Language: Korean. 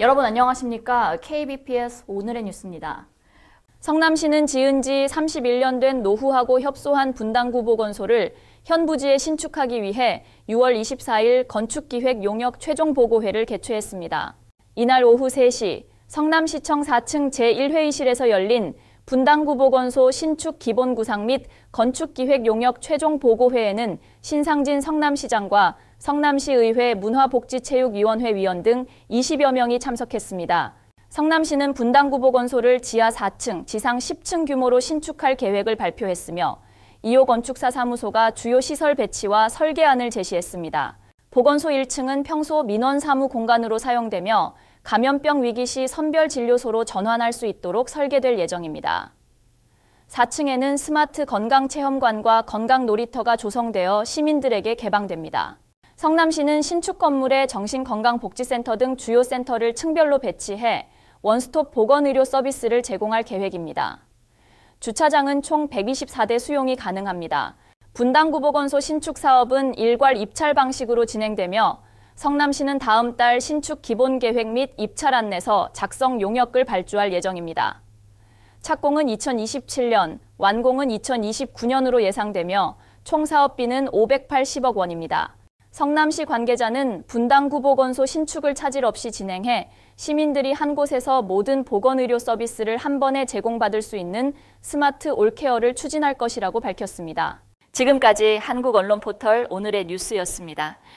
여러분 안녕하십니까? KBPS 오늘의 뉴스입니다. 성남시는 지은 지 31년 된 노후하고 협소한 분당구보 건소를 현 부지에 신축하기 위해 6월 24일 건축기획 용역 최종 보고회를 개최했습니다. 이날 오후 3시 성남시청 4층 제1회의실에서 열린 분당구보건소 신축 기본구상 및 건축기획 용역 최종 보고회에는 신상진 성남시장과 성남시의회 문화복지체육위원회 위원 등 20여 명이 참석했습니다. 성남시는 분당구보 건소를 지하 4층, 지상 10층 규모로 신축할 계획을 발표했으며 2호 건축사 사무소가 주요 시설 배치와 설계안을 제시했습니다. 보건소 1층은 평소 민원 사무 공간으로 사용되며 감염병 위기 시 선별 진료소로 전환할 수 있도록 설계될 예정입니다. 4층에는 스마트 건강 체험관과 건강 놀이터가 조성되어 시민들에게 개방됩니다. 성남시는 신축 건물에 정신건강복지센터 등 주요 센터를 층별로 배치해 원스톱 보건의료 서비스를 제공할 계획입니다. 주차장은 총 124대 수용이 가능합니다. 분당구보건소 신축 사업은 일괄 입찰 방식으로 진행되며 성남시는 다음 달 신축 기본 계획 및 입찰 안내서 작성 용역을 발주할 예정입니다. 착공은 2027년, 완공은 2029년으로 예상되며 총 사업비는 580억 원입니다. 성남시 관계자는 분당구보건소 신축을 차질 없이 진행해 시민들이 한 곳에서 모든 보건의료 서비스를 한 번에 제공받을 수 있는 스마트 올케어를 추진할 것이라고 밝혔습니다. 지금까지 한국언론포털 오늘의 뉴스였습니다.